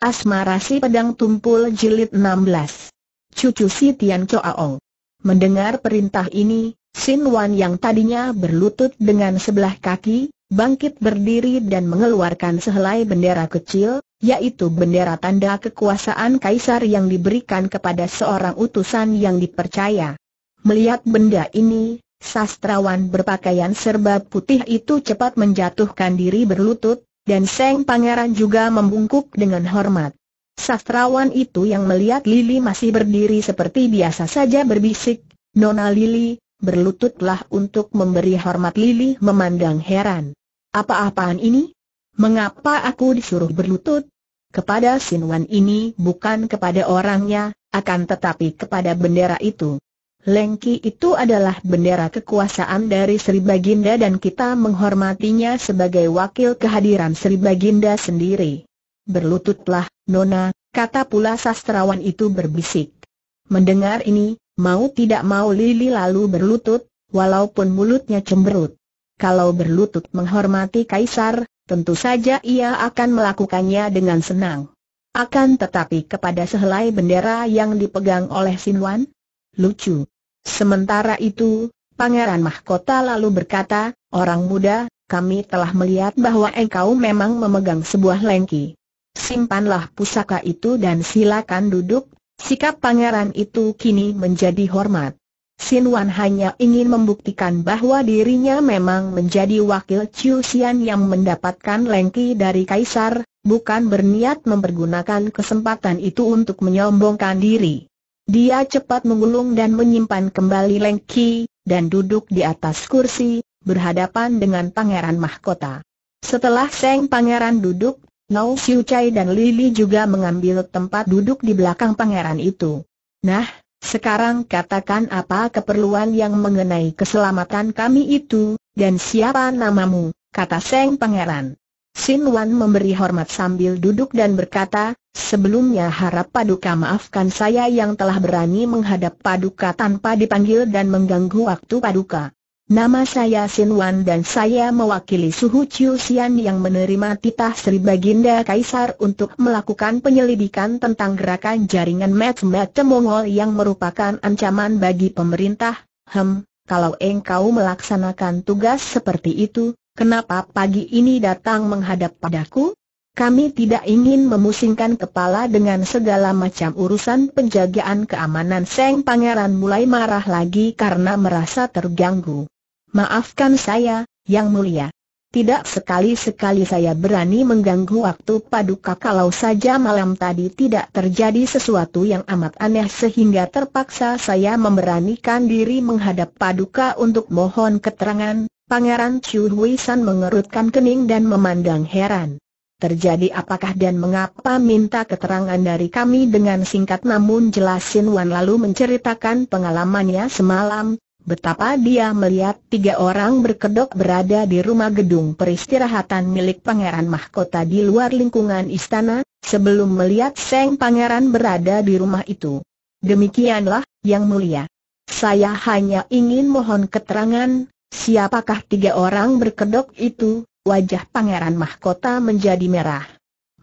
Asmara si pedang tumpul jilid 16. Cucu si Tian Choaong. Mendengar perintah ini, Sin Wan yang tadinya berlutut dengan sebelah kaki, bangkit berdiri dan mengeluarkan sehelai bendera kecil, yaitu bendera tanda kekuasaan kaisar yang diberikan kepada seorang utusan yang dipercaya. Melihat benda ini, sastrawan berpakaian serba putih itu cepat menjatuhkan diri berlutut, dan Seng Pangeran juga membungkuk dengan hormat. Sastrawan itu yang melihat Lili masih berdiri seperti biasa saja berbisik, Nona Lili, berlututlah untuk memberi hormat Lili memandang heran. Apa-apaan ini? Mengapa aku disuruh berlutut? Kepada Sinwan ini bukan kepada orangnya, akan tetapi kepada bendera itu. Lengki itu adalah bendera kekuasaan dari Sri Baginda dan kita menghormatinya sebagai wakil kehadiran Sri Baginda sendiri. Berlututlah, Nona, kata pula sastrawan itu berbisik. Mendengar ini, mau tidak mau Lili lalu berlutut, walaupun mulutnya cemberut. Kalau berlutut menghormati Kaisar, tentu saja ia akan melakukannya dengan senang. Akan tetapi kepada sehelai bendera yang dipegang oleh Sinwan, lucu. Sementara itu, Pangeran Mahkota lalu berkata, Orang muda, kami telah melihat bahwa engkau memang memegang sebuah lengki. Simpanlah pusaka itu dan silakan duduk, sikap pangeran itu kini menjadi hormat. Sin Wan hanya ingin membuktikan bahwa dirinya memang menjadi wakil Chiu Xian yang mendapatkan lengki dari Kaisar, bukan berniat mempergunakan kesempatan itu untuk menyombongkan diri. Dia cepat menggulung dan menyimpan kembali lengki, dan duduk di atas kursi, berhadapan dengan Pangeran Mahkota. Setelah Seng Pangeran duduk, Nau Siu Chai dan Lili juga mengambil tempat duduk di belakang Pangeran itu. Nah, sekarang katakan apa keperluan yang mengenai keselamatan kami itu, dan siapa namamu, kata Seng Pangeran. Sin Wan memberi hormat sambil duduk dan berkata, sebelumnya harap Paduka maafkan saya yang telah berani menghadap Paduka tanpa dipanggil dan mengganggu waktu Paduka. Nama saya Sin Wan dan saya mewakili Suhu Chiu Xian yang menerima titah Sri Baginda Kaisar untuk melakukan penyelidikan tentang gerakan jaringan macam-macam Mongol yang merupakan ancaman bagi pemerintah. Hem, kalau engkau melaksanakan tugas seperti itu, Kenapa pagi ini datang menghadap padaku? Kami tidak ingin memusingkan kepala dengan segala macam urusan penjagaan keamanan Seng Pangeran mulai marah lagi karena merasa terganggu. Maafkan saya, Yang Mulia. Tidak sekali-sekali saya berani mengganggu waktu paduka kalau saja malam tadi tidak terjadi sesuatu yang amat aneh sehingga terpaksa saya memberanikan diri menghadap paduka untuk mohon keterangan, Pangeran Chu Hui San mengerutkan kening dan memandang heran. Terjadi apakah dan mengapa minta keterangan dari kami dengan singkat namun jelas Sin Wan lalu menceritakan pengalamannya semalam, Betapa dia melihat tiga orang berkedok berada di rumah gedung peristirahatan milik Pangeran Mahkota di luar lingkungan istana, sebelum melihat Seng Pangeran berada di rumah itu. Demikianlah, Yang Mulia. Saya hanya ingin mohon keterangan, Siapakah tiga orang berkedok itu? Wajah Pangeran Mahkota menjadi merah.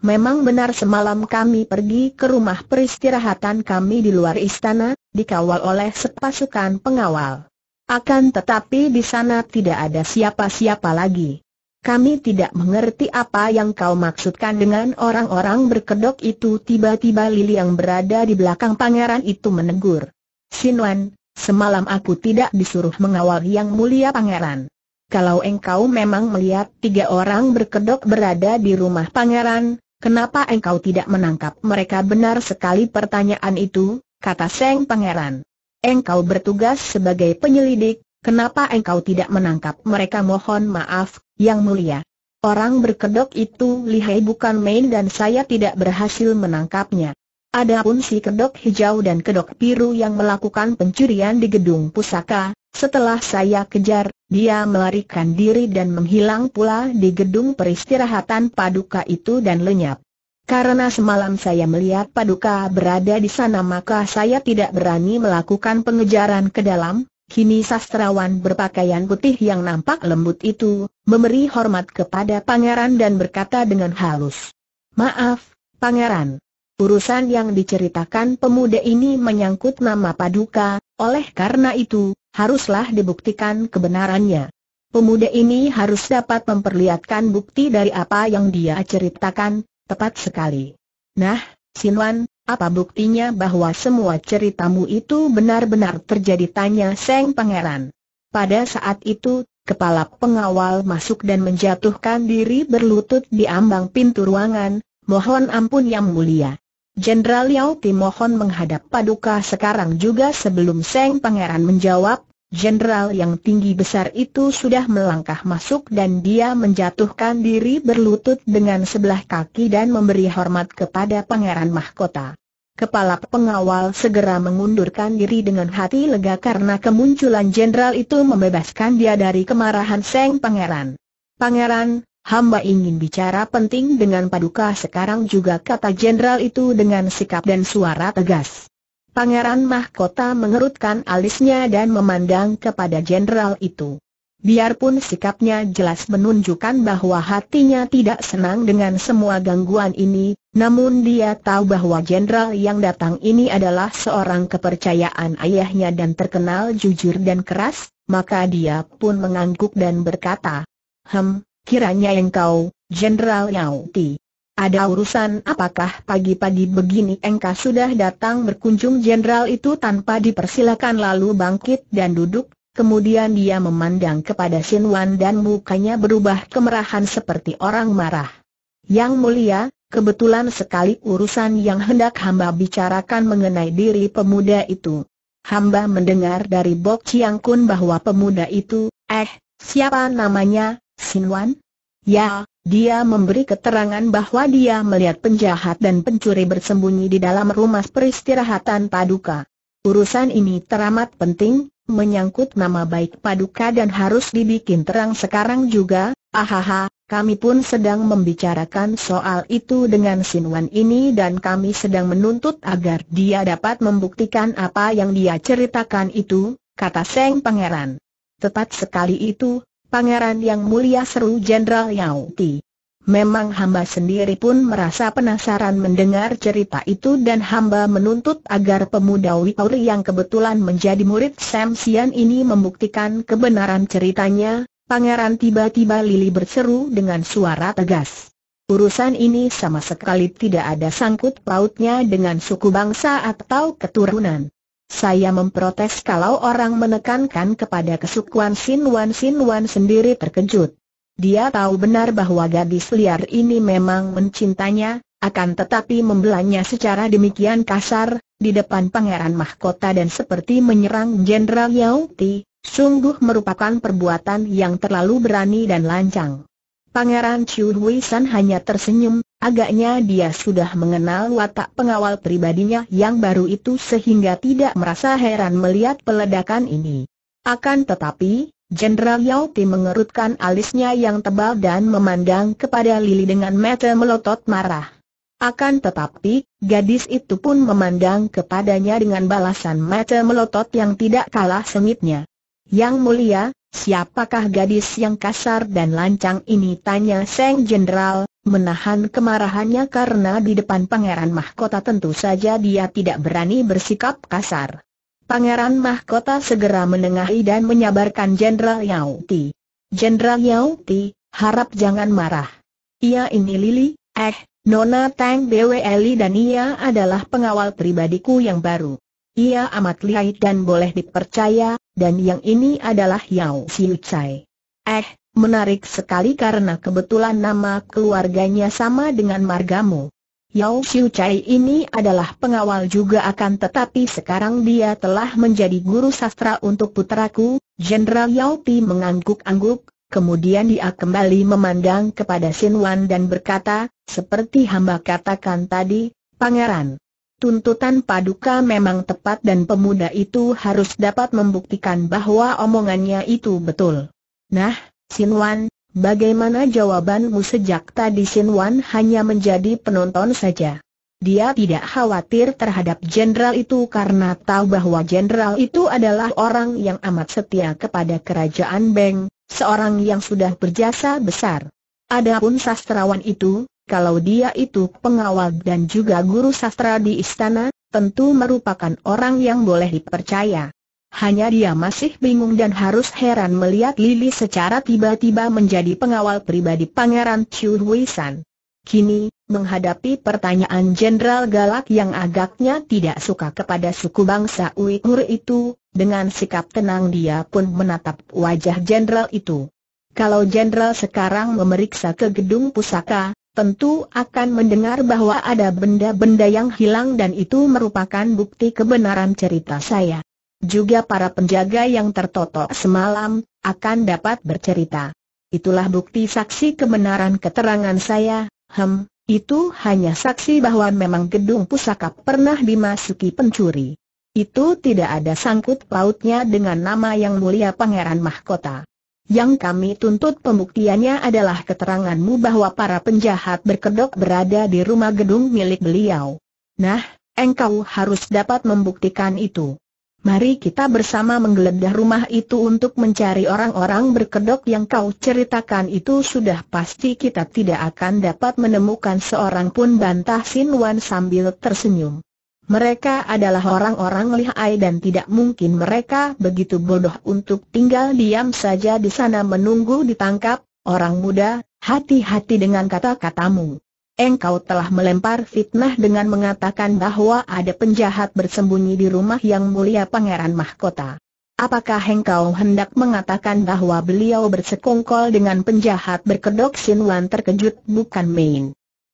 Memang benar semalam kami pergi ke rumah peristirahatan kami di luar istana, dikawal oleh sepasukan pengawal. Akan tetapi di sana tidak ada siapa-siapa lagi. Kami tidak mengerti apa yang kau maksudkan dengan orang-orang berkedok itu tiba-tiba Lili yang berada di belakang pangeran itu menegur. Sinwan, Semalam aku tidak disuruh mengawal yang mulia pangeran. Kalau engkau memang melihat tiga orang berkedok berada di rumah pangeran, kenapa engkau tidak menangkap mereka benar sekali pertanyaan itu, kata Seng Pangeran. Engkau bertugas sebagai penyelidik, kenapa engkau tidak menangkap mereka mohon maaf, yang mulia. Orang berkedok itu lihai bukan main dan saya tidak berhasil menangkapnya. Adapun si kedok hijau dan kedok biru yang melakukan pencurian di gedung pusaka, setelah saya kejar, dia melarikan diri dan menghilang pula di gedung peristirahatan paduka itu dan lenyap. Karena semalam saya melihat paduka berada di sana maka saya tidak berani melakukan pengejaran ke dalam, Kini sastrawan berpakaian putih yang nampak lembut itu, memberi hormat kepada pangeran dan berkata dengan halus. Maaf, pangeran. Urusan yang diceritakan pemuda ini menyangkut nama Paduka, oleh karena itu, haruslah dibuktikan kebenarannya. Pemuda ini harus dapat memperlihatkan bukti dari apa yang dia ceritakan, tepat sekali. Nah, Sinwan, apa buktinya bahwa semua ceritamu itu benar-benar terjadi tanya Seng Pangeran. Pada saat itu, kepala pengawal masuk dan menjatuhkan diri berlutut di ambang pintu ruangan, mohon ampun yang mulia. Jenderal Yao Ti mohon menghadap paduka sekarang juga sebelum Seng Pangeran menjawab, jenderal yang tinggi besar itu sudah melangkah masuk dan dia menjatuhkan diri berlutut dengan sebelah kaki dan memberi hormat kepada Pangeran Mahkota. Kepala pengawal segera mengundurkan diri dengan hati lega karena kemunculan jenderal itu membebaskan dia dari kemarahan Seng Pangeran. Pangeran, hamba ingin bicara penting dengan Paduka sekarang juga kata jenderal itu dengan sikap dan suara tegas. Pangeran Mahkota mengerutkan alisnya dan memandang kepada jenderal itu. Biarpun sikapnya jelas menunjukkan bahwa hatinya tidak senang dengan semua gangguan ini, namun dia tahu bahwa jenderal yang datang ini adalah seorang kepercayaan ayahnya dan terkenal jujur dan keras, maka dia pun mengangguk dan berkata, Hem, Kiranya engkau, Jenderal Yao Ti. Ada urusan apakah pagi-pagi begini engkau sudah datang berkunjung jenderal itu tanpa dipersilakan lalu bangkit dan duduk, kemudian dia memandang kepada Sin Wan dan mukanya berubah kemerahan seperti orang marah. Yang mulia, kebetulan sekali urusan yang hendak hamba bicarakan mengenai diri pemuda itu. Hamba mendengar dari Bok Chiang Kun bahwa pemuda itu, eh, siapa namanya, Sin Ya, dia memberi keterangan bahwa dia melihat penjahat dan pencuri bersembunyi di dalam rumah peristirahatan Paduka. Urusan ini teramat penting, menyangkut nama baik Paduka dan harus dibikin terang sekarang juga, ahaha, kami pun sedang membicarakan soal itu dengan Sinwan ini dan kami sedang menuntut agar dia dapat membuktikan apa yang dia ceritakan itu, kata Seng Pangeran. Tepat sekali itu, Pangeran yang mulia seru Jenderal Yao Ti. Memang hamba sendiri pun merasa penasaran mendengar cerita itu dan hamba menuntut agar pemuda Wipauri yang kebetulan menjadi murid Sam Sian ini membuktikan kebenaran ceritanya, pangeran tiba-tiba Lili berseru dengan suara tegas. Urusan ini sama sekali tidak ada sangkut pautnya dengan suku bangsa atau keturunan. Saya memprotes kalau orang menekankan kepada kesukuan Sin Wan Sin Wan sendiri terkejut. Dia tahu benar bahwa gadis liar ini memang mencintanya, akan tetapi membelanya secara demikian kasar, di depan pangeran mahkota dan seperti menyerang Jenderal Yao Ti, sungguh merupakan perbuatan yang terlalu berani dan lancang. Pangeran Chiu Hui San hanya tersenyum, agaknya dia sudah mengenal watak pengawal pribadinya yang baru itu sehingga tidak merasa heran melihat peledakan ini. Akan tetapi, Jenderal Yao Ti mengerutkan alisnya yang tebal dan memandang kepada Lili dengan mata melotot marah. Akan tetapi, gadis itu pun memandang kepadanya dengan balasan mata melotot yang tidak kalah sengitnya. Yang mulia, Siapakah gadis yang kasar dan lancang ini? Tanya Seng Jenderal, menahan kemarahannya karena di depan Pangeran Mahkota tentu saja dia tidak berani bersikap kasar. Pangeran Mahkota segera menengahi dan menyabarkan Jenderal Yao Ti. Jenderal Yao Ti, harap jangan marah. Ia ini Lili, eh, Nona Tang Bwe Li dan ia adalah pengawal pribadiku yang baru. Ia amat lihai dan boleh dipercaya, dan yang ini adalah Yao Siu Chai. Eh, menarik sekali karena kebetulan nama keluarganya sama dengan margamu. Yao Siu Chai ini adalah pengawal juga akan tetapi sekarang dia telah menjadi guru sastra untuk putraku, Jenderal Yao Pi mengangguk-angguk, kemudian dia kembali memandang kepada Sin Wan dan berkata, seperti hamba katakan tadi, Pangeran. Tuntutan Paduka memang tepat dan pemuda itu harus dapat membuktikan bahwa omongannya itu betul. Nah, Sinwan, bagaimana jawabanmu sejak tadi Sinwan hanya menjadi penonton saja? Dia tidak khawatir terhadap jenderal itu karena tahu bahwa jenderal itu adalah orang yang amat setia kepada kerajaan Beng, seorang yang sudah berjasa besar. Adapun sastrawan itu, kalau dia itu pengawal dan juga guru sastra di istana, tentu merupakan orang yang boleh dipercaya. Hanya dia masih bingung dan harus heran melihat Lili secara tiba-tiba menjadi pengawal pribadi Pangeran Chiu Huisan. Kini, menghadapi pertanyaan Jenderal Galak yang agaknya tidak suka kepada suku bangsa Uighur itu, dengan sikap tenang dia pun menatap wajah Jenderal itu. Kalau Jenderal sekarang memeriksa ke gedung pusaka, tentu akan mendengar bahwa ada benda-benda yang hilang dan itu merupakan bukti kebenaran cerita saya. Juga para penjaga yang tertotok semalam, akan dapat bercerita. Itulah bukti saksi kebenaran keterangan saya, hem, itu hanya saksi bahwa memang gedung pusaka pernah dimasuki pencuri. Itu tidak ada sangkut pautnya dengan nama yang mulia Pangeran Mahkota. Yang kami tuntut pembuktiannya adalah keteranganmu bahwa para penjahat berkedok berada di rumah gedung milik beliau. Nah, engkau harus dapat membuktikan itu. Mari kita bersama menggeledah rumah itu untuk mencari orang-orang berkedok yang kau ceritakan itu sudah pasti kita tidak akan dapat menemukan seorang pun bantah Sin Wan sambil tersenyum. Mereka adalah orang-orang lihai dan tidak mungkin mereka begitu bodoh untuk tinggal diam saja di sana menunggu ditangkap, orang muda, hati-hati dengan kata-katamu. Engkau telah melempar fitnah dengan mengatakan bahwa ada penjahat bersembunyi di rumah yang mulia Pangeran Mahkota. Apakah engkau hendak mengatakan bahwa beliau bersekongkol dengan penjahat berkedok Sinwan terkejut bukan main?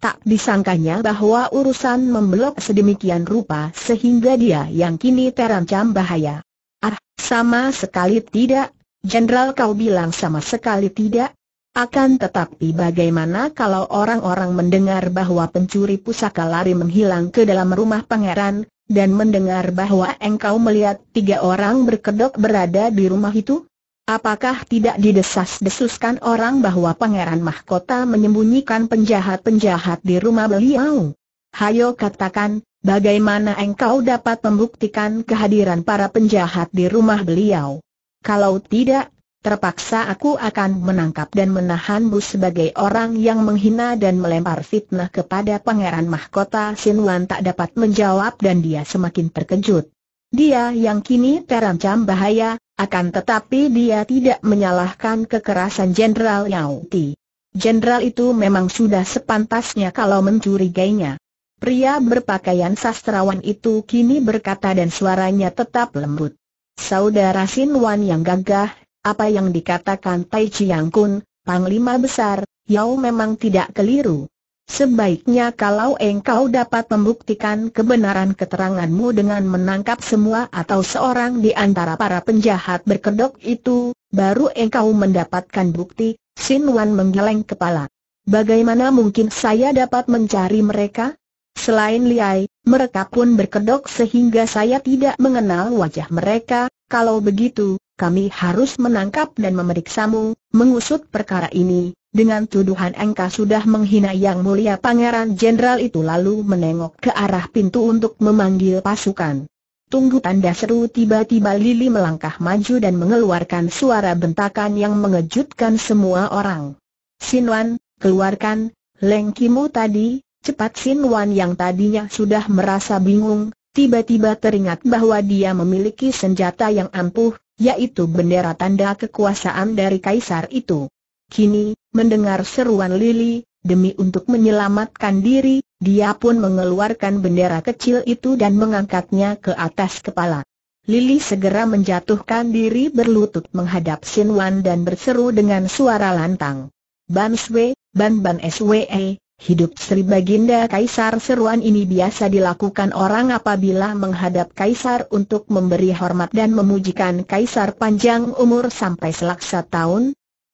Tak disangkanya bahwa urusan membelok sedemikian rupa sehingga dia yang kini terancam bahaya. Ah, sama sekali tidak, Jenderal kau bilang sama sekali tidak. Akan tetapi bagaimana kalau orang-orang mendengar bahwa pencuri pusaka lari menghilang ke dalam rumah pangeran, dan mendengar bahwa engkau melihat tiga orang berkedok berada di rumah itu? Apakah tidak didesas-desuskan orang bahwa Pangeran Mahkota menyembunyikan penjahat-penjahat di rumah beliau? Hayo katakan, bagaimana engkau dapat membuktikan kehadiran para penjahat di rumah beliau? Kalau tidak, terpaksa aku akan menangkap dan menahanmu sebagai orang yang menghina dan melempar fitnah kepada Pangeran Mahkota Sinwan tak dapat menjawab dan dia semakin terkejut. Dia yang kini terancam bahaya, akan tetapi dia tidak menyalahkan kekerasan Jenderal Yao Ti. Jenderal itu memang sudah sepantasnya kalau mencurigainya. Pria berpakaian sastrawan itu kini berkata dan suaranya tetap lembut. Saudara Sin Wan yang gagah, apa yang dikatakan Tai Chiang Kun, Panglima Besar, Yao memang tidak keliru. Sebaiknya kalau engkau dapat membuktikan kebenaran keteranganmu dengan menangkap semua atau seorang di antara para penjahat berkedok itu, baru engkau mendapatkan bukti, Sin Wan menggeleng kepala. Bagaimana mungkin saya dapat mencari mereka? Selain Liai, mereka pun berkedok sehingga saya tidak mengenal wajah mereka, kalau begitu, kami harus menangkap dan memeriksamu, mengusut perkara ini, dengan tuduhan engkau sudah menghina yang mulia pangeran jenderal itu lalu menengok ke arah pintu untuk memanggil pasukan. Tunggu tanda seru tiba-tiba Lili melangkah maju dan mengeluarkan suara bentakan yang mengejutkan semua orang. Sinwan, keluarkan, lengkimu tadi, cepat Sinwan yang tadinya sudah merasa bingung, tiba-tiba teringat bahwa dia memiliki senjata yang ampuh, yaitu bendera tanda kekuasaan dari kaisar itu. Kini, mendengar seruan Lili, demi untuk menyelamatkan diri, dia pun mengeluarkan bendera kecil itu dan mengangkatnya ke atas kepala. Lili segera menjatuhkan diri berlutut menghadap Sin Wan dan berseru dengan suara lantang. Ban Swe, Ban Ban Swe, hidup Sri Baginda Kaisar seruan ini biasa dilakukan orang apabila menghadap Kaisar untuk memberi hormat dan memujikan Kaisar panjang umur sampai selaksa tahun,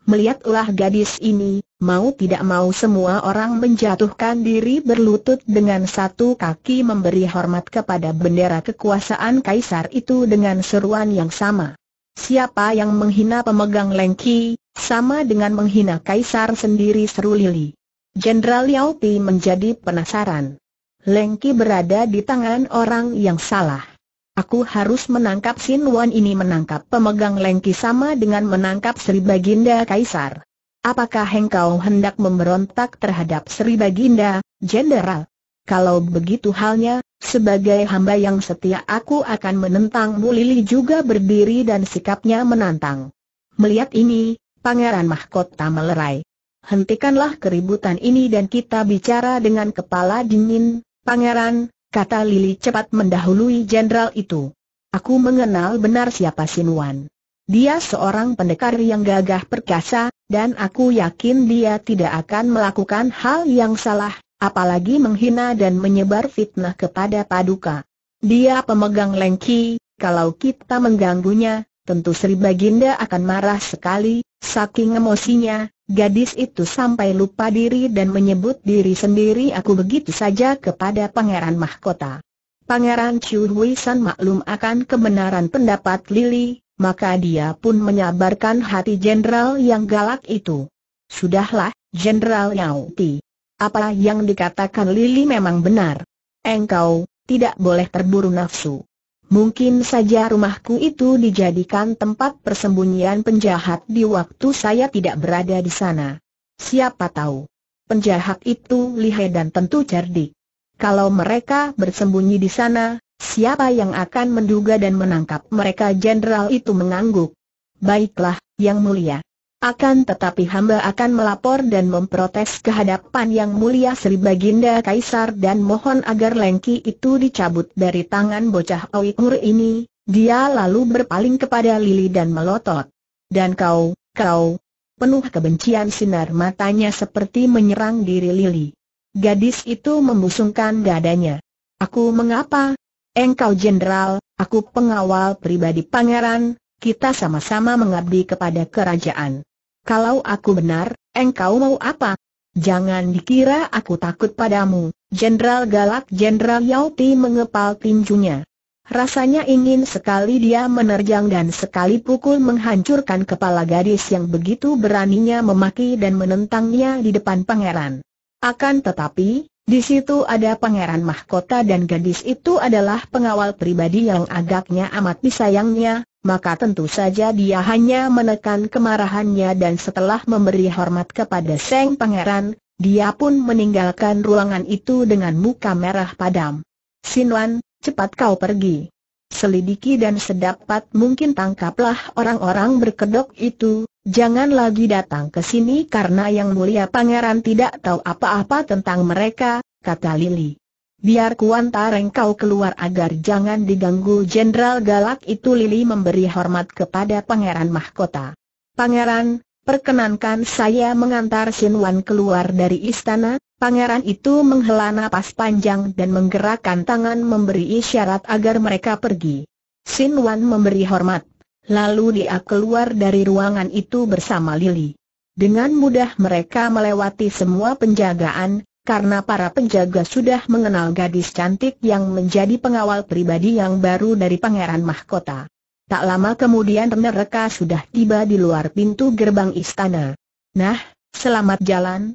Melihat ulah gadis ini, mau tidak mau semua orang menjatuhkan diri berlutut dengan satu kaki memberi hormat kepada bendera kekuasaan kaisar itu dengan seruan yang sama. Siapa yang menghina pemegang lengki, sama dengan menghina kaisar sendiri seru Lili. Jenderal Liao menjadi penasaran. Lengki berada di tangan orang yang salah. Aku harus menangkap Sin Wan ini menangkap pemegang lengki sama dengan menangkap Sri Baginda Kaisar. Apakah engkau hendak memberontak terhadap Sri Baginda, Jenderal? Kalau begitu halnya, sebagai hamba yang setia aku akan menentangmu Lili juga berdiri dan sikapnya menantang. Melihat ini, Pangeran Mahkota melerai. Hentikanlah keributan ini dan kita bicara dengan kepala dingin, Pangeran, kata Lili cepat mendahului jenderal itu. Aku mengenal benar siapa Sinuan. Dia seorang pendekar yang gagah perkasa, dan aku yakin dia tidak akan melakukan hal yang salah, apalagi menghina dan menyebar fitnah kepada Paduka. Dia pemegang lengki, kalau kita mengganggunya, tentu Sri Baginda akan marah sekali, Saking emosinya, gadis itu sampai lupa diri dan menyebut diri sendiri aku begitu saja kepada Pangeran Mahkota. Pangeran Chu Hui San maklum akan kebenaran pendapat Lily, maka dia pun menyabarkan hati jenderal yang galak itu. Sudahlah, Jenderal Yao Ti. Apa yang dikatakan Lily memang benar. Engkau, tidak boleh terburu nafsu. Mungkin saja rumahku itu dijadikan tempat persembunyian penjahat di waktu saya tidak berada di sana. Siapa tahu? Penjahat itu lihai dan tentu cerdik. Kalau mereka bersembunyi di sana, siapa yang akan menduga dan menangkap mereka? Jenderal itu mengangguk. Baiklah, Yang Mulia. Akan tetapi hamba akan melapor dan memprotes kehadapan yang mulia Sri Baginda Kaisar dan mohon agar lengki itu dicabut dari tangan bocah awikur ini. Dia lalu berpaling kepada Lili dan melotot. Dan kau, kau, penuh kebencian sinar matanya seperti menyerang diri Lili. Gadis itu membusungkan dadanya. Aku mengapa? Engkau jenderal, aku pengawal pribadi pangeran, kita sama-sama mengabdi kepada kerajaan. Kalau aku benar, engkau mau apa? Jangan dikira aku takut padamu, Jenderal Galak Jenderal Yauti mengepal tinjunya. Rasanya ingin sekali dia menerjang dan sekali pukul menghancurkan kepala gadis yang begitu beraninya memaki dan menentangnya di depan pangeran. Akan tetapi, di situ ada pangeran mahkota dan gadis itu adalah pengawal pribadi yang agaknya amat disayangnya, maka tentu saja dia hanya menekan kemarahannya dan setelah memberi hormat kepada Seng Pangeran, dia pun meninggalkan ruangan itu dengan muka merah padam. Sinwan, cepat kau pergi selidiki dan sedapat mungkin tangkaplah orang-orang berkedok itu, jangan lagi datang ke sini karena yang mulia pangeran tidak tahu apa-apa tentang mereka, kata Lili. Biar kuantar engkau keluar agar jangan diganggu Jenderal Galak itu Lili memberi hormat kepada Pangeran Mahkota. Pangeran, Perkenankan saya mengantar Sin Wan keluar dari istana, pangeran itu menghela napas panjang dan menggerakkan tangan memberi isyarat agar mereka pergi. Sin Wan memberi hormat, lalu dia keluar dari ruangan itu bersama Lily. Dengan mudah mereka melewati semua penjagaan, karena para penjaga sudah mengenal gadis cantik yang menjadi pengawal pribadi yang baru dari Pangeran Mahkota. Tak lama kemudian mereka sudah tiba di luar pintu gerbang istana. Nah, selamat jalan,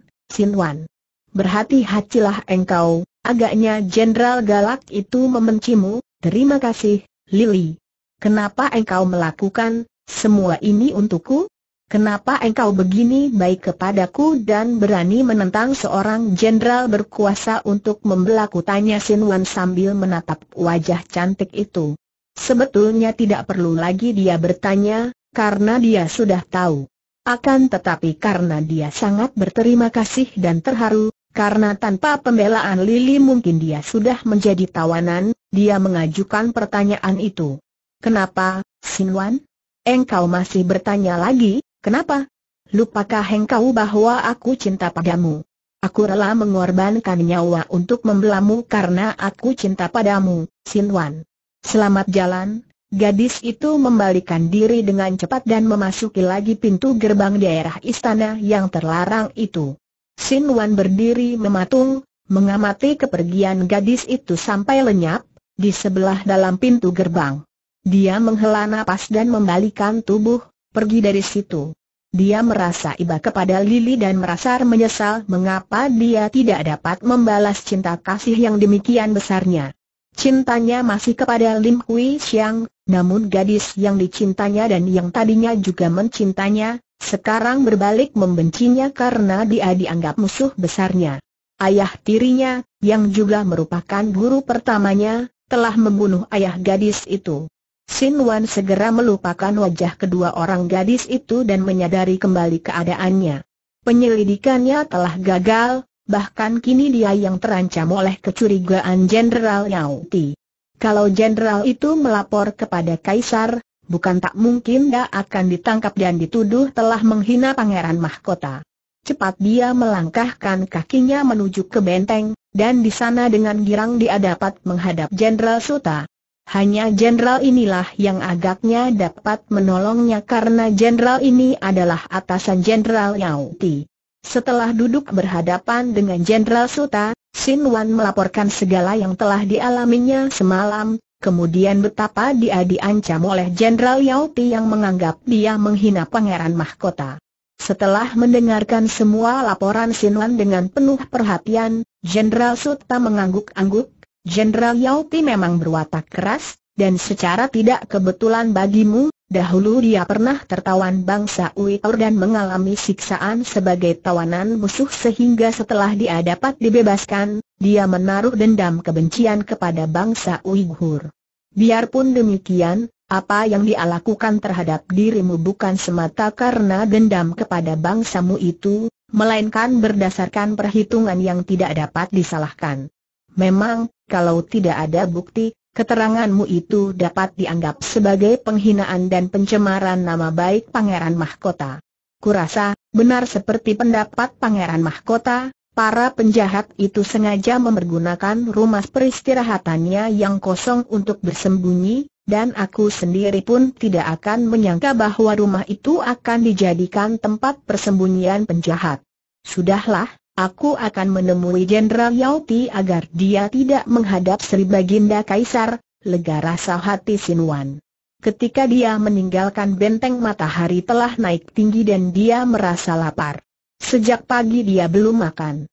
Wan. Berhati-hatilah engkau, agaknya Jenderal Galak itu membencimu, terima kasih, Lily. Kenapa engkau melakukan semua ini untukku? Kenapa engkau begini baik kepadaku dan berani menentang seorang jenderal berkuasa untuk membelaku tanya Wan sambil menatap wajah cantik itu? Sebetulnya tidak perlu lagi dia bertanya, karena dia sudah tahu. Akan tetapi karena dia sangat berterima kasih dan terharu, karena tanpa pembelaan Lili mungkin dia sudah menjadi tawanan, dia mengajukan pertanyaan itu. Kenapa, Sinwan? Engkau masih bertanya lagi, kenapa? Lupakah engkau bahwa aku cinta padamu? Aku rela mengorbankan nyawa untuk membelamu karena aku cinta padamu, Sinwan. Selamat jalan, Gadis itu membalikan diri dengan cepat dan memasuki lagi pintu gerbang daerah istana yang terlarang itu. Sin Wan berdiri mematung, mengamati kepergian gadis itu sampai lenyap, di sebelah dalam pintu gerbang. Dia menghela nafas dan membalikan tubuh, pergi dari situ. Dia merasa iba kepada Lily dan merasa menyesal mengapa dia tidak dapat membalas cinta kasih yang demikian besarnya. Cintanya masih kepada Lim Kui Xiang, namun gadis yang dicintanya dan yang tadinya juga mencintanya, sekarang berbalik membencinya karena dia dianggap musuh besarnya. Ayah tirinya, yang juga merupakan guru pertamanya, telah membunuh ayah gadis itu. Sin Wan segera melupakan wajah kedua orang gadis itu dan menyadari kembali keadaannya. Penyelidikannya telah gagal, bahkan kini dia yang terancam oleh kecurigaan Jenderal Yao Ti. Kalau jenderal itu melapor kepada kaisar, bukan tak mungkin dia akan ditangkap dan dituduh telah menghina pangeran mahkota. Cepat dia melangkahkan kakinya menuju ke benteng, dan di sana dengan girang dia dapat menghadap Jenderal Suta. Hanya jenderal inilah yang agaknya dapat menolongnya karena jenderal ini adalah atasan Jenderal Yao Ti. Setelah duduk berhadapan dengan Jenderal Suta, Sin Wan melaporkan segala yang telah dialaminya semalam, kemudian betapa dia diancam oleh Jenderal Yao Ti yang menganggap dia menghina Pangeran Mahkota. Setelah mendengarkan semua laporan Sin Wan dengan penuh perhatian, Jenderal Suta mengangguk-angguk, Jenderal Yao Ti memang berwatak keras, dan secara tidak kebetulan bagimu, dahulu dia pernah tertawan bangsa Uitor dan mengalami siksaan sebagai tawanan musuh sehingga setelah dia dapat dibebaskan, dia menaruh dendam kebencian kepada bangsa Uighur. Biarpun demikian, apa yang dia lakukan terhadap dirimu bukan semata karena dendam kepada bangsamu itu, melainkan berdasarkan perhitungan yang tidak dapat disalahkan. Memang, kalau tidak ada bukti, Keteranganmu itu dapat dianggap sebagai penghinaan dan pencemaran nama baik Pangeran Mahkota. Kurasa, benar seperti pendapat Pangeran Mahkota, para penjahat itu sengaja memergunakan rumah peristirahatannya yang kosong untuk bersembunyi, dan aku sendiri pun tidak akan menyangka bahwa rumah itu akan dijadikan tempat persembunyian penjahat. Sudahlah, Aku akan menemui Jenderal Ti agar dia tidak menghadap Sri Baginda Kaisar, lega rasa hati Wan. Ketika dia meninggalkan benteng matahari telah naik tinggi dan dia merasa lapar. Sejak pagi dia belum makan.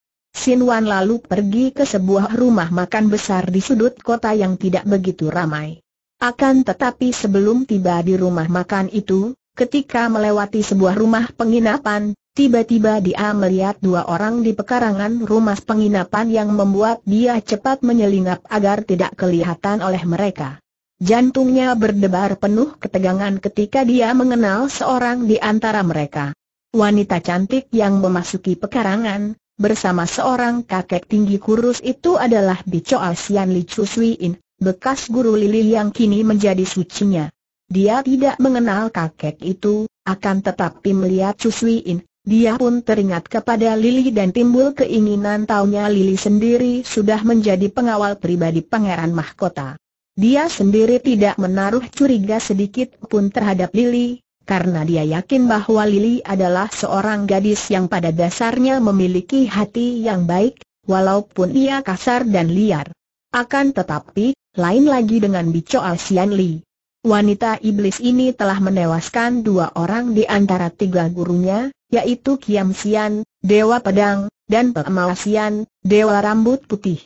Wan lalu pergi ke sebuah rumah makan besar di sudut kota yang tidak begitu ramai. Akan tetapi sebelum tiba di rumah makan itu, Ketika melewati sebuah rumah penginapan, tiba-tiba dia melihat dua orang di pekarangan rumah penginapan yang membuat dia cepat menyelinap agar tidak kelihatan oleh mereka. Jantungnya berdebar penuh ketegangan ketika dia mengenal seorang di antara mereka. Wanita cantik yang memasuki pekarangan, bersama seorang kakek tinggi kurus itu adalah Bico Asian Li Chusui In, bekas guru Lili yang kini menjadi sucinya. Dia tidak mengenal kakek itu, akan tetapi melihat In, dia pun teringat kepada Lily dan timbul keinginan taunya Lily sendiri sudah menjadi pengawal pribadi Pangeran Mahkota. Dia sendiri tidak menaruh curiga sedikit pun terhadap Lily, karena dia yakin bahwa Lily adalah seorang gadis yang pada dasarnya memiliki hati yang baik, walaupun ia kasar dan liar. Akan tetapi, lain lagi dengan Bicoal Sian Li. Wanita iblis ini telah menewaskan dua orang di antara tiga gurunya, yaitu Kiam Sian, Dewa Pedang, dan Pemao Sian, Dewa Rambut Putih.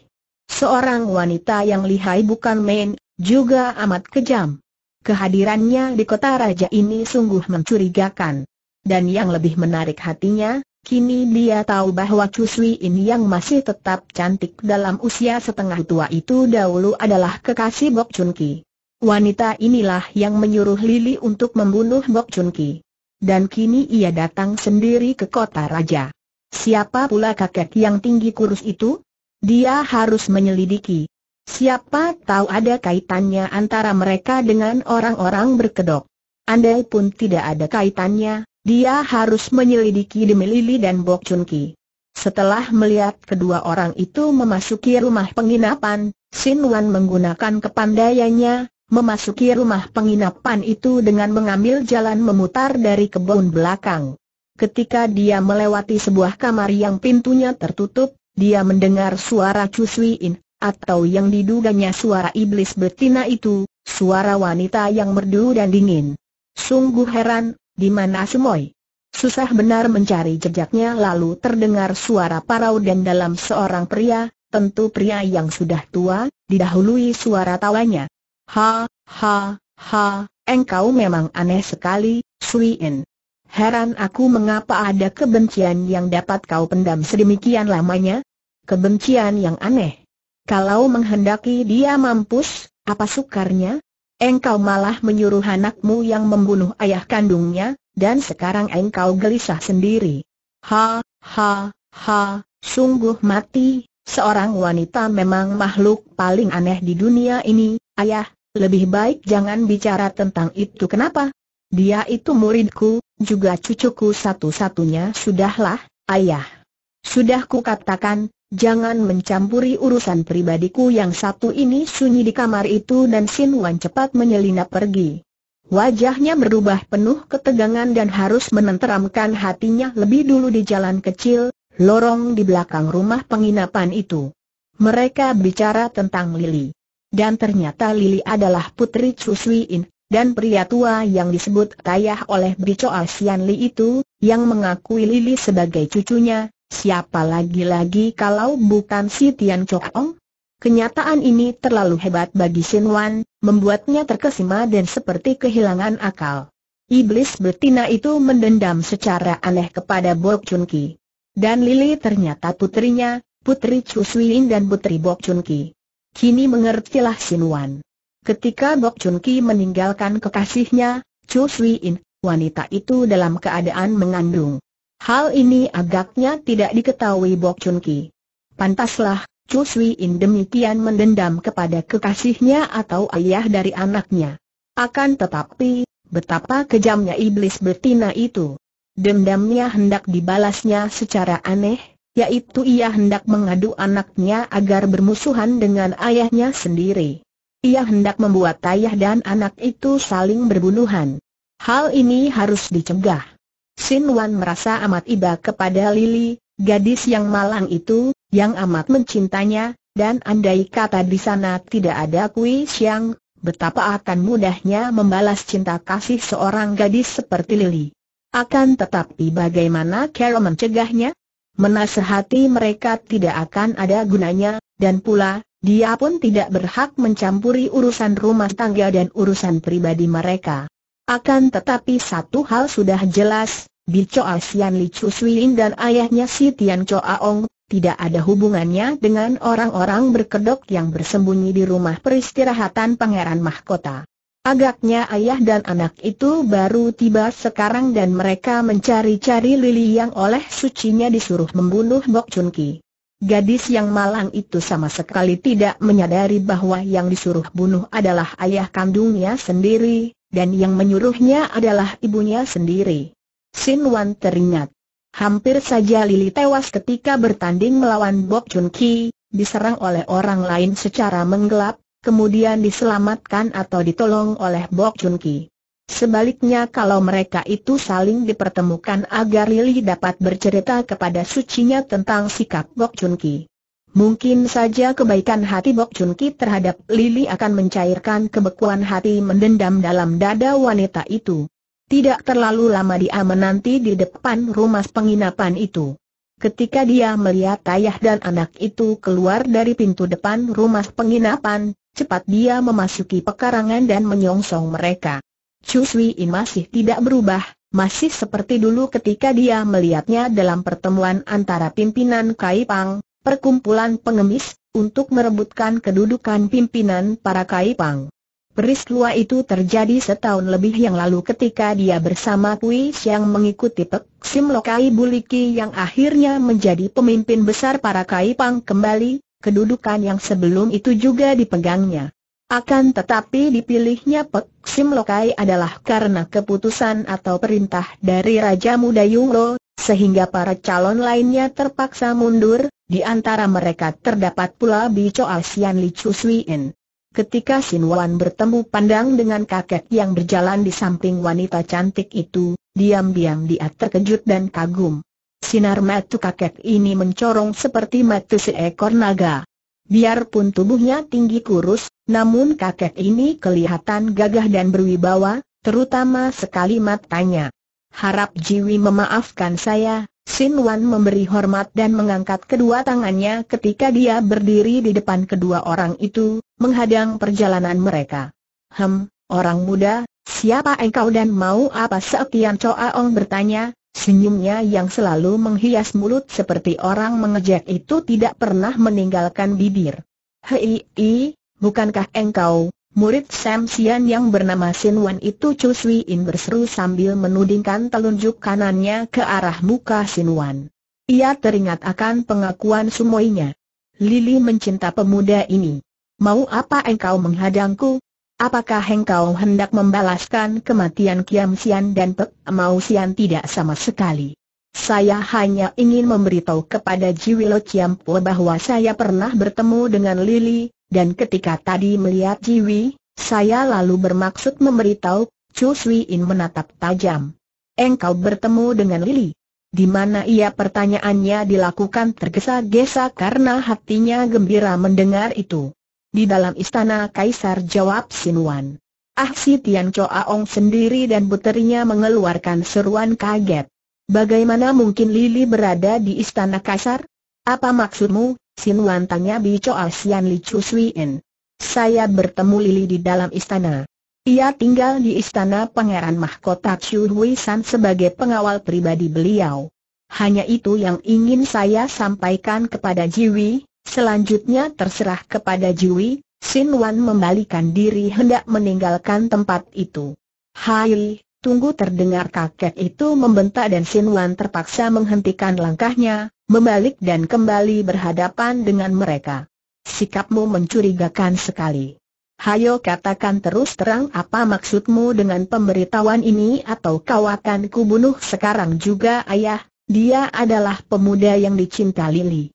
Seorang wanita yang lihai bukan main, juga amat kejam. Kehadirannya di kota raja ini sungguh mencurigakan. Dan yang lebih menarik hatinya, kini dia tahu bahwa Cuswi ini yang masih tetap cantik dalam usia setengah tua itu dahulu adalah kekasih Bok Chun Ki. Wanita inilah yang menyuruh Lili untuk membunuh Bok Chun Ki. Dan kini ia datang sendiri ke kota raja. Siapa pula kakek yang tinggi kurus itu? Dia harus menyelidiki. Siapa tahu ada kaitannya antara mereka dengan orang-orang berkedok. Andai pun tidak ada kaitannya, dia harus menyelidiki demi Lili dan Bok Chun Ki. Setelah melihat kedua orang itu memasuki rumah penginapan, Sin Wan menggunakan kepandaiannya, memasuki rumah penginapan itu dengan mengambil jalan memutar dari kebun belakang. Ketika dia melewati sebuah kamar yang pintunya tertutup, dia mendengar suara cuswiin, atau yang diduganya suara iblis betina itu, suara wanita yang merdu dan dingin. Sungguh heran, di mana Sumoy? Susah benar mencari jejaknya lalu terdengar suara parau dan dalam seorang pria, tentu pria yang sudah tua, didahului suara tawanya. Ha, ha, ha, engkau memang aneh sekali, Sui In. Heran aku mengapa ada kebencian yang dapat kau pendam sedemikian lamanya? Kebencian yang aneh. Kalau menghendaki dia mampus, apa sukarnya? Engkau malah menyuruh anakmu yang membunuh ayah kandungnya, dan sekarang engkau gelisah sendiri. Ha, ha, ha, sungguh mati, seorang wanita memang makhluk paling aneh di dunia ini, ayah, lebih baik jangan bicara tentang itu kenapa? Dia itu muridku, juga cucuku satu-satunya sudahlah, ayah. Sudah kukatakan, jangan mencampuri urusan pribadiku yang satu ini sunyi di kamar itu dan Sin Wan cepat menyelinap pergi. Wajahnya berubah penuh ketegangan dan harus menenteramkan hatinya lebih dulu di jalan kecil, lorong di belakang rumah penginapan itu. Mereka bicara tentang Lily dan ternyata Lili adalah putri Chu In, dan pria tua yang disebut Tayah oleh Bico Asian Li itu, yang mengakui Lili sebagai cucunya, siapa lagi-lagi kalau bukan si Tian Chok Ong? Kenyataan ini terlalu hebat bagi Shin Wan, membuatnya terkesima dan seperti kehilangan akal. Iblis betina itu mendendam secara aneh kepada Bok Chun Ki. Dan Lili ternyata putrinya, putri Chu In dan putri Bok Chun Ki. Kini mengertilah Wan. Ketika Bok Chun Ki meninggalkan kekasihnya, Chu Sui In, wanita itu dalam keadaan mengandung. Hal ini agaknya tidak diketahui Bok Chun Ki. Pantaslah, Chu Sui In demikian mendendam kepada kekasihnya atau ayah dari anaknya. Akan tetapi, betapa kejamnya iblis betina itu. Dendamnya hendak dibalasnya secara aneh, yaitu ia hendak mengadu anaknya agar bermusuhan dengan ayahnya sendiri. Ia hendak membuat ayah dan anak itu saling berbunuhan. Hal ini harus dicegah. Sin Wan merasa amat iba kepada Lili, gadis yang malang itu, yang amat mencintanya, dan andai kata di sana tidak ada Kui Xiang, betapa akan mudahnya membalas cinta kasih seorang gadis seperti Lili. Akan tetapi bagaimana Carol mencegahnya? menasehati mereka tidak akan ada gunanya, dan pula, dia pun tidak berhak mencampuri urusan rumah tangga dan urusan pribadi mereka. Akan tetapi satu hal sudah jelas, Choa Sian Li Chu dan ayahnya si Tian Choa Ong, tidak ada hubungannya dengan orang-orang berkedok yang bersembunyi di rumah peristirahatan Pangeran Mahkota. Agaknya ayah dan anak itu baru tiba sekarang dan mereka mencari-cari Lili yang oleh sucinya disuruh membunuh Bok Chun Ki. Gadis yang malang itu sama sekali tidak menyadari bahwa yang disuruh bunuh adalah ayah kandungnya sendiri, dan yang menyuruhnya adalah ibunya sendiri. Sin Wan teringat. Hampir saja Lili tewas ketika bertanding melawan Bok Chun Ki, diserang oleh orang lain secara menggelap, kemudian diselamatkan atau ditolong oleh Bok Chun Ki. Sebaliknya kalau mereka itu saling dipertemukan agar Lili dapat bercerita kepada sucinya tentang sikap Bok Chun Ki. Mungkin saja kebaikan hati Bok Chun Ki terhadap Lili akan mencairkan kebekuan hati mendendam dalam dada wanita itu. Tidak terlalu lama dia menanti di depan rumah penginapan itu. Ketika dia melihat ayah dan anak itu keluar dari pintu depan rumah penginapan, cepat dia memasuki pekarangan dan menyongsong mereka. Chu Sui In masih tidak berubah, masih seperti dulu ketika dia melihatnya dalam pertemuan antara pimpinan Kaipang, perkumpulan pengemis, untuk merebutkan kedudukan pimpinan para Kaipang. Peristiwa itu terjadi setahun lebih yang lalu ketika dia bersama Kui Xiang mengikuti Pek Sim Lokai Buliki yang akhirnya menjadi pemimpin besar para Kaipang kembali, kedudukan yang sebelum itu juga dipegangnya. Akan tetapi dipilihnya Pek Sim Lokai adalah karena keputusan atau perintah dari Raja Muda Yungro, sehingga para calon lainnya terpaksa mundur, di antara mereka terdapat pula Bico Sian Li Chu In. Ketika Sin Wan bertemu pandang dengan kakek yang berjalan di samping wanita cantik itu, diam-diam dia terkejut dan kagum. Sinar mata kakek ini mencorong seperti mata seekor naga. Biarpun tubuhnya tinggi kurus, namun kakek ini kelihatan gagah dan berwibawa, terutama sekali matanya. Harap Jiwi memaafkan saya, Sin Wan memberi hormat dan mengangkat kedua tangannya ketika dia berdiri di depan kedua orang itu, menghadang perjalanan mereka. Hem, orang muda, siapa engkau dan mau apa Sekian Coa Ong bertanya, Senyumnya yang selalu menghias mulut seperti orang mengejek itu tidak pernah meninggalkan bibir. Hei, i, bukankah engkau, murid Sam Sian yang bernama Sin Wan itu Chu In berseru sambil menudingkan telunjuk kanannya ke arah muka Sin Wan. Ia teringat akan pengakuan sumoinya. Lili mencinta pemuda ini. Mau apa engkau menghadangku? Apakah engkau hendak membalaskan kematian Kiam Sian dan Pek Mau Sian tidak sama sekali? Saya hanya ingin memberitahu kepada Jiwilo Po bahwa saya pernah bertemu dengan Lili, dan ketika tadi melihat Jiwi, saya lalu bermaksud memberitahu, Chu Sui In menatap tajam. Engkau bertemu dengan Lili? Di mana ia pertanyaannya dilakukan tergesa-gesa karena hatinya gembira mendengar itu. Di dalam istana kaisar jawab Wan. Ah si Tian Aong sendiri dan puterinya mengeluarkan seruan kaget. Bagaimana mungkin Lili berada di istana kaisar? Apa maksudmu? Wan tanya Bi Choa Sian Li Chu En. Saya bertemu Lili di dalam istana. Ia tinggal di istana pangeran mahkota Chu Hui San sebagai pengawal pribadi beliau. Hanya itu yang ingin saya sampaikan kepada Jiwi, Selanjutnya terserah kepada Jui, Sin Wan membalikan diri hendak meninggalkan tempat itu. Hai, tunggu terdengar kakek itu membentak dan Sin Wan terpaksa menghentikan langkahnya, membalik dan kembali berhadapan dengan mereka. Sikapmu mencurigakan sekali. Hayo katakan terus terang apa maksudmu dengan pemberitahuan ini atau kau akan kubunuh sekarang juga ayah, dia adalah pemuda yang dicinta Lili.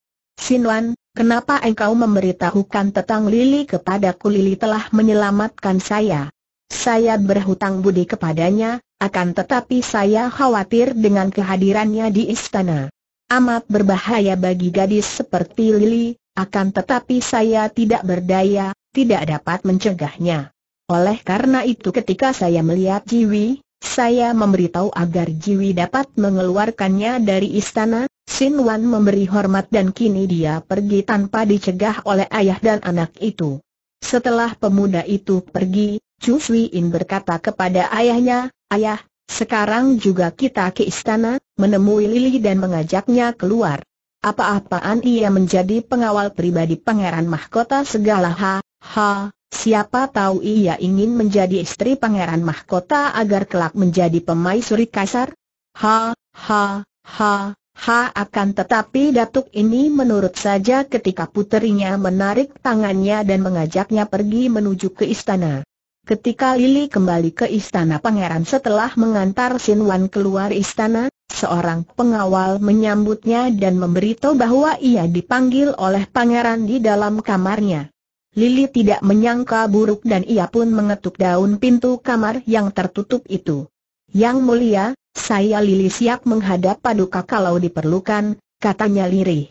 Wan. Kenapa engkau memberitahukan tentang Lili kepadaku Lili telah menyelamatkan saya? Saya berhutang budi kepadanya, akan tetapi saya khawatir dengan kehadirannya di istana. Amat berbahaya bagi gadis seperti Lili, akan tetapi saya tidak berdaya, tidak dapat mencegahnya. Oleh karena itu ketika saya melihat Jiwi, saya memberitahu agar Jiwi dapat mengeluarkannya dari istana, Sin Wan memberi hormat dan kini dia pergi tanpa dicegah oleh ayah dan anak itu. Setelah pemuda itu pergi, Chu Sui In berkata kepada ayahnya, Ayah, sekarang juga kita ke istana, menemui Lily dan mengajaknya keluar. Apa-apaan ia menjadi pengawal pribadi pangeran mahkota segala ha, ha, siapa tahu ia ingin menjadi istri pangeran mahkota agar kelak menjadi pemaisuri kasar? Ha, ha, ha, Ha akan tetapi datuk ini menurut saja ketika puterinya menarik tangannya dan mengajaknya pergi menuju ke istana. Ketika Lili kembali ke istana pangeran setelah mengantar Sinwan keluar istana, seorang pengawal menyambutnya dan memberitahu bahwa ia dipanggil oleh pangeran di dalam kamarnya. Lili tidak menyangka buruk dan ia pun mengetuk daun pintu kamar yang tertutup itu. Yang mulia, saya Lili siap menghadap paduka kalau diperlukan, katanya Liri.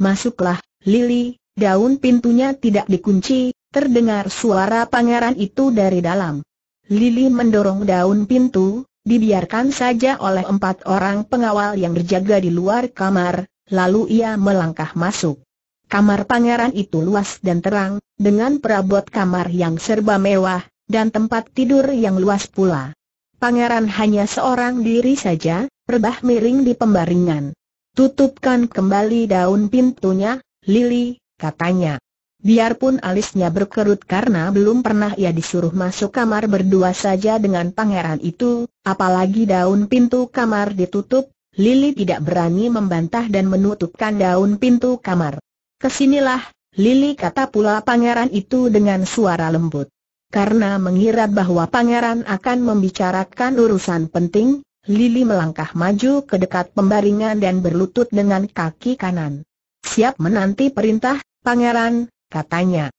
Masuklah, Lili, daun pintunya tidak dikunci, terdengar suara pangeran itu dari dalam. Lili mendorong daun pintu, dibiarkan saja oleh empat orang pengawal yang berjaga di luar kamar, lalu ia melangkah masuk. Kamar pangeran itu luas dan terang, dengan perabot kamar yang serba mewah, dan tempat tidur yang luas pula pangeran hanya seorang diri saja, rebah miring di pembaringan. Tutupkan kembali daun pintunya, Lily, katanya. Biarpun alisnya berkerut karena belum pernah ia disuruh masuk kamar berdua saja dengan pangeran itu, apalagi daun pintu kamar ditutup, Lily tidak berani membantah dan menutupkan daun pintu kamar. Kesinilah, Lily kata pula pangeran itu dengan suara lembut. Karena mengira bahwa pangeran akan membicarakan urusan penting, Lili melangkah maju ke dekat pembaringan dan berlutut dengan kaki kanan. Siap menanti perintah, pangeran, katanya.